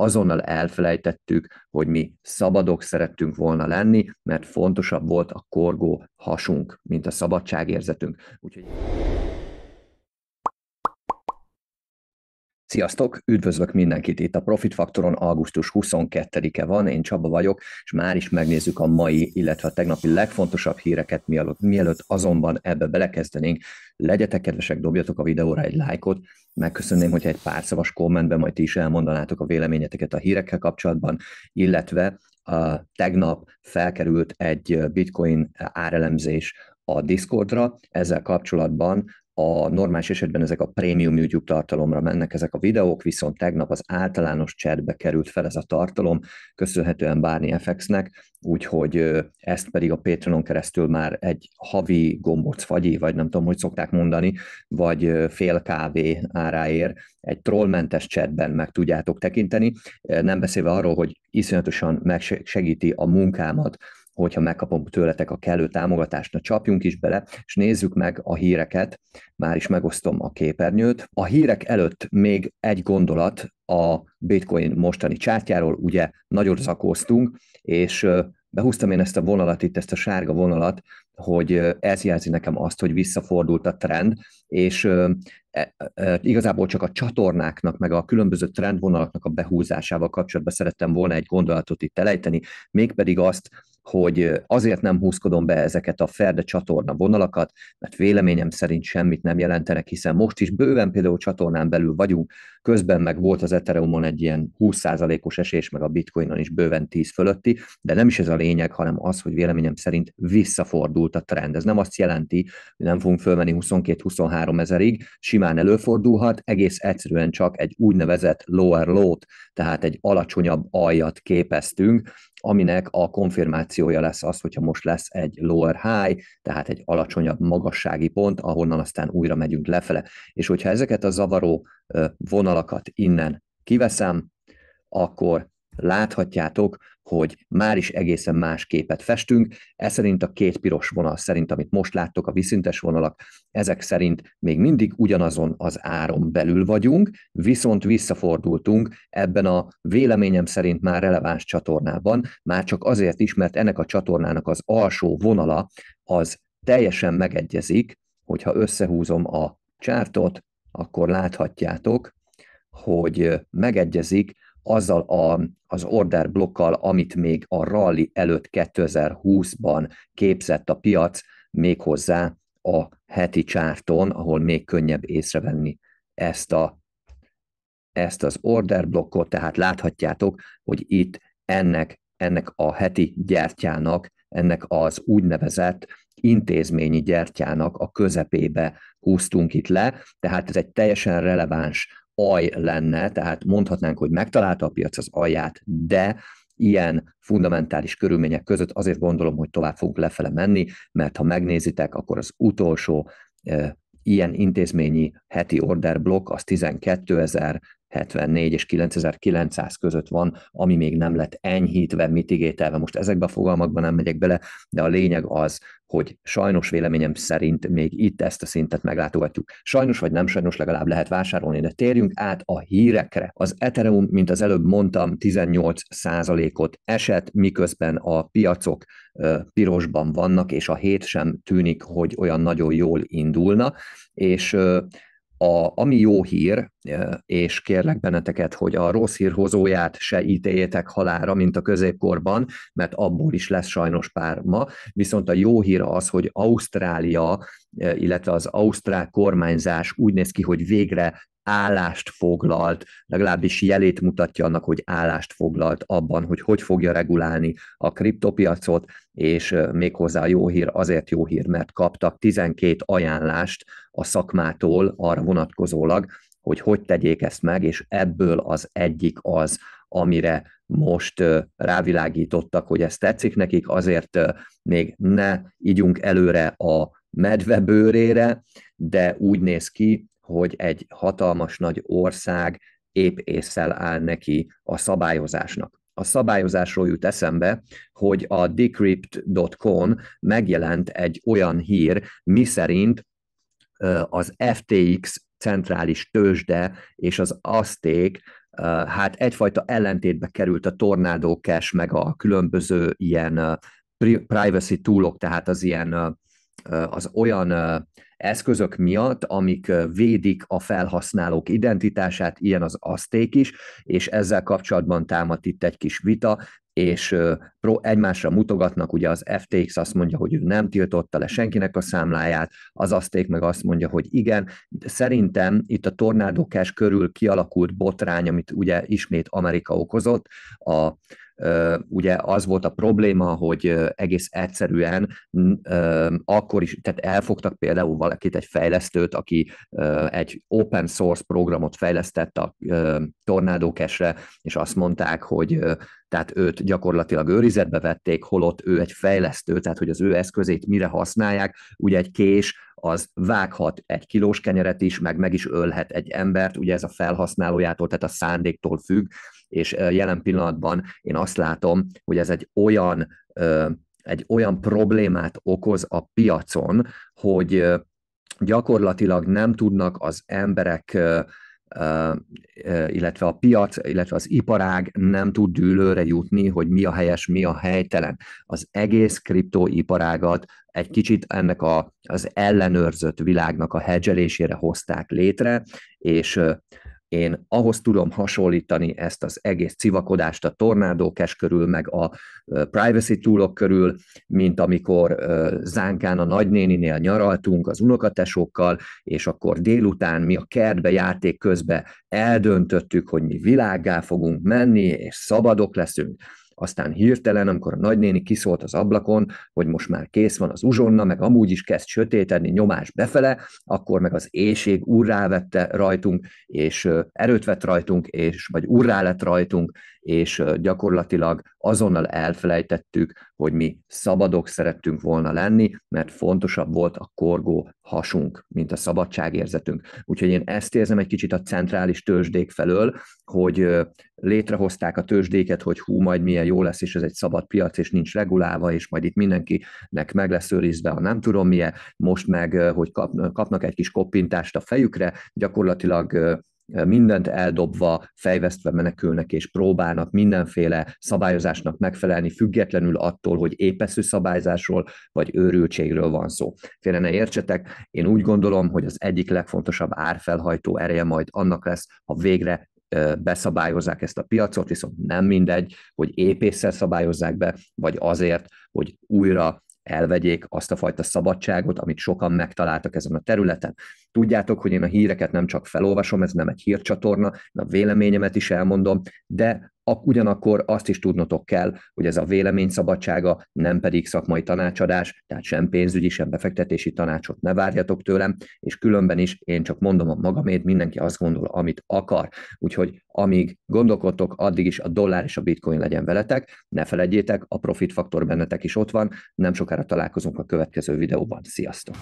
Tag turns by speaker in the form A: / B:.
A: azonnal elfelejtettük, hogy mi szabadok szerettünk volna lenni, mert fontosabb volt a korgó hasunk, mint a szabadságérzetünk. Úgyhogy... Sziasztok! Üdvözlök mindenkit itt a Profit Faktoron, augusztus 22-e van, én Csaba vagyok, és már is megnézzük a mai, illetve a tegnapi legfontosabb híreket, mielőtt, mielőtt azonban ebbe belekezdenénk. Legyetek kedvesek, dobjatok a videóra egy lájkot, megköszönném, hogyha egy pár szavas kommentben majd ti is elmondanátok a véleményeteket a hírekkel kapcsolatban, illetve a tegnap felkerült egy bitcoin árelemzés a Discordra. Ezzel kapcsolatban a normális esetben ezek a prémium YouTube tartalomra mennek ezek a videók, viszont tegnap az általános chatbe került fel ez a tartalom, köszönhetően Bárni FX-nek, úgyhogy ezt pedig a Patreonon keresztül már egy havi gombóc fagyi, vagy nem tudom, hogy szokták mondani, vagy fél kávé áráért egy trollmentes chatben meg tudjátok tekinteni, nem beszélve arról, hogy iszonyatosan megsegíti a munkámat, hogyha megkapom tőletek a kellő támogatást, na csapjunk is bele, és nézzük meg a híreket, már is megosztom a képernyőt. A hírek előtt még egy gondolat a bitcoin mostani csártyáról. ugye nagyon zakóztunk, és behúztam én ezt a vonalat itt, ezt a sárga vonalat, hogy ez jelzi nekem azt, hogy visszafordult a trend, és e, e, igazából csak a csatornáknak, meg a különböző trendvonalaknak a behúzásával kapcsolatban szerettem volna egy gondolatot itt elejteni, mégpedig azt, hogy azért nem húzkodom be ezeket a ferde csatorna vonalakat, mert véleményem szerint semmit nem jelentenek, hiszen most is bőven például csatornán belül vagyunk, közben meg volt az Ethereumon egy ilyen 20%-os esés, meg a Bitcoinon is bőven 10 fölötti, de nem is ez a lényeg, hanem az, hogy véleményem szerint visszafordult a trend. Ez nem azt jelenti, hogy nem fogunk fölmenni 22-23 ezerig, simán előfordulhat, egész egyszerűen csak egy úgynevezett lower low-t, tehát egy alacsonyabb aljat képeztünk, aminek a konfirmációja lesz az, hogyha most lesz egy lower high, tehát egy alacsonyabb magassági pont, ahonnan aztán újra megyünk lefele. És hogyha ezeket a zavaró vonalakat innen kiveszem, akkor láthatjátok, hogy már is egészen más képet festünk. Ez szerint a két piros vonal szerint, amit most láttok, a viszintes vonalak, ezek szerint még mindig ugyanazon az áron belül vagyunk, viszont visszafordultunk ebben a véleményem szerint már releváns csatornában, már csak azért is, mert ennek a csatornának az alsó vonala az teljesen megegyezik, hogyha összehúzom a csártot, akkor láthatjátok, hogy megegyezik azzal a, az order blokkal, amit még a rally előtt 2020-ban képzett a piac, méghozzá a heti csárton, ahol még könnyebb észrevenni ezt, a, ezt az order blokkot, tehát láthatjátok, hogy itt ennek, ennek a heti gyertyának, ennek az úgynevezett intézményi gyertyának a közepébe húztunk itt le, tehát ez egy teljesen releváns aj lenne, tehát mondhatnánk, hogy megtalálta a piac az alját, de ilyen fundamentális körülmények között azért gondolom, hogy tovább fogunk lefele menni, mert ha megnézitek, akkor az utolsó eh, ilyen intézményi heti order blokk az 12 ezer 74 és 9900 között van, ami még nem lett enyhítve, mitigételve. Most ezekbe a fogalmakban nem megyek bele, de a lényeg az, hogy sajnos véleményem szerint még itt ezt a szintet meglátogatjuk. Sajnos vagy nem sajnos legalább lehet vásárolni, de térjünk át a hírekre. Az Ethereum, mint az előbb mondtam, 18%-ot esett, miközben a piacok pirosban vannak, és a hét sem tűnik, hogy olyan nagyon jól indulna, és a, ami jó hír, e, és kérlek benneteket, hogy a rossz hírhozóját se ítéljétek halára, mint a középkorban, mert abból is lesz sajnos pár ma, viszont a jó hír az, hogy Ausztrália, e, illetve az ausztrál kormányzás úgy néz ki, hogy végre állást foglalt, legalábbis jelét mutatja annak, hogy állást foglalt abban, hogy hogy fogja regulálni a kriptopiacot, és méghozzá jó hír azért jó hír, mert kaptak 12 ajánlást a szakmától arra vonatkozólag, hogy hogy tegyék ezt meg, és ebből az egyik az, amire most rávilágítottak, hogy ez tetszik nekik, azért még ne ígyunk előre a medve bőrére, de úgy néz ki, hogy egy hatalmas nagy ország épp észel áll neki a szabályozásnak a szabályozásról jut eszembe, hogy a decrypt.com megjelent egy olyan hír, miszerint az FTX centrális tőzsde és az Azték hát egyfajta ellentétbe került a Tornado Cash meg a különböző ilyen privacy túlok, tehát az ilyen az olyan eszközök miatt, amik védik a felhasználók identitását, ilyen az azték is, és ezzel kapcsolatban támadt itt egy kis vita, és egymásra mutogatnak, ugye az FTX azt mondja, hogy ő nem tiltotta le senkinek a számláját, az Azték meg azt mondja, hogy igen. Szerintem itt a tornádokás körül kialakult botrány, amit ugye ismét Amerika okozott, a, ugye az volt a probléma, hogy egész egyszerűen akkor is, tehát elfogtak például valakit, egy fejlesztőt, aki egy open source programot fejlesztett a tornádókesre, és azt mondták, hogy tehát őt gyakorlatilag őrizetbe vették, holott ő egy fejlesztő, tehát hogy az ő eszközét mire használják, ugye egy kés az vághat egy kilós kenyeret is, meg meg is ölhet egy embert, ugye ez a felhasználójától, tehát a szándéktól függ, és jelen pillanatban én azt látom, hogy ez egy olyan, egy olyan problémát okoz a piacon, hogy gyakorlatilag nem tudnak az emberek illetve a piac, illetve az iparág nem tud dűlőre jutni, hogy mi a helyes, mi a helytelen. Az egész kriptóiparágat egy kicsit ennek a, az ellenőrzött világnak a hedzselésére hozták létre, és én ahhoz tudom hasonlítani ezt az egész civakodást a tornádókes körül, meg a privacy toolok körül, mint amikor Zánkán a nagynéninél nyaraltunk az unokatesókkal, és akkor délután mi a kertbe játék közben eldöntöttük, hogy mi világgá fogunk menni, és szabadok leszünk aztán hirtelen, amikor a nagynéni kiszólt az ablakon, hogy most már kész van az uzsonna, meg amúgy is kezd sötétedni nyomás befele, akkor meg az éjség urrá vette rajtunk, és erőt vett rajtunk, és, vagy urrá lett rajtunk, és gyakorlatilag azonnal elfelejtettük, hogy mi szabadok szerettünk volna lenni, mert fontosabb volt a korgó hasunk, mint a szabadságérzetünk. Úgyhogy én ezt érzem egy kicsit a centrális tőzsdék felől, hogy létrehozták a tőzsdéket, hogy hú, majd milyen jó lesz, és ez egy szabad piac, és nincs regulálva, és majd itt mindenkinek meg lesz őrizve ha nem tudom milyen, most meg, hogy kapnak egy kis koppintást a fejükre, gyakorlatilag mindent eldobva, fejvesztve menekülnek és próbálnak mindenféle szabályozásnak megfelelni, függetlenül attól, hogy épeszű szabályzásról vagy őrültségről van szó. Félre ne értsetek, én úgy gondolom, hogy az egyik legfontosabb árfelhajtó ereje majd annak lesz, ha végre beszabályozzák ezt a piacot, viszont nem mindegy, hogy épésszel szabályozzák be, vagy azért, hogy újra elvegyék azt a fajta szabadságot, amit sokan megtaláltak ezen a területen. Tudjátok, hogy én a híreket nem csak felolvasom, ez nem egy hírcsatorna, a véleményemet is elmondom, de ugyanakkor azt is tudnotok kell, hogy ez a vélemény szabadsága nem pedig szakmai tanácsadás, tehát sem pénzügyi, sem befektetési tanácsot ne várjatok tőlem, és különben is én csak mondom a magamét, mindenki azt gondol, amit akar. Úgyhogy amíg gondolkodtok, addig is a dollár és a bitcoin legyen veletek, ne felejtjétek, a profit faktor bennetek is ott van, nem sokára találkozunk a következő videóban. Sziasztok!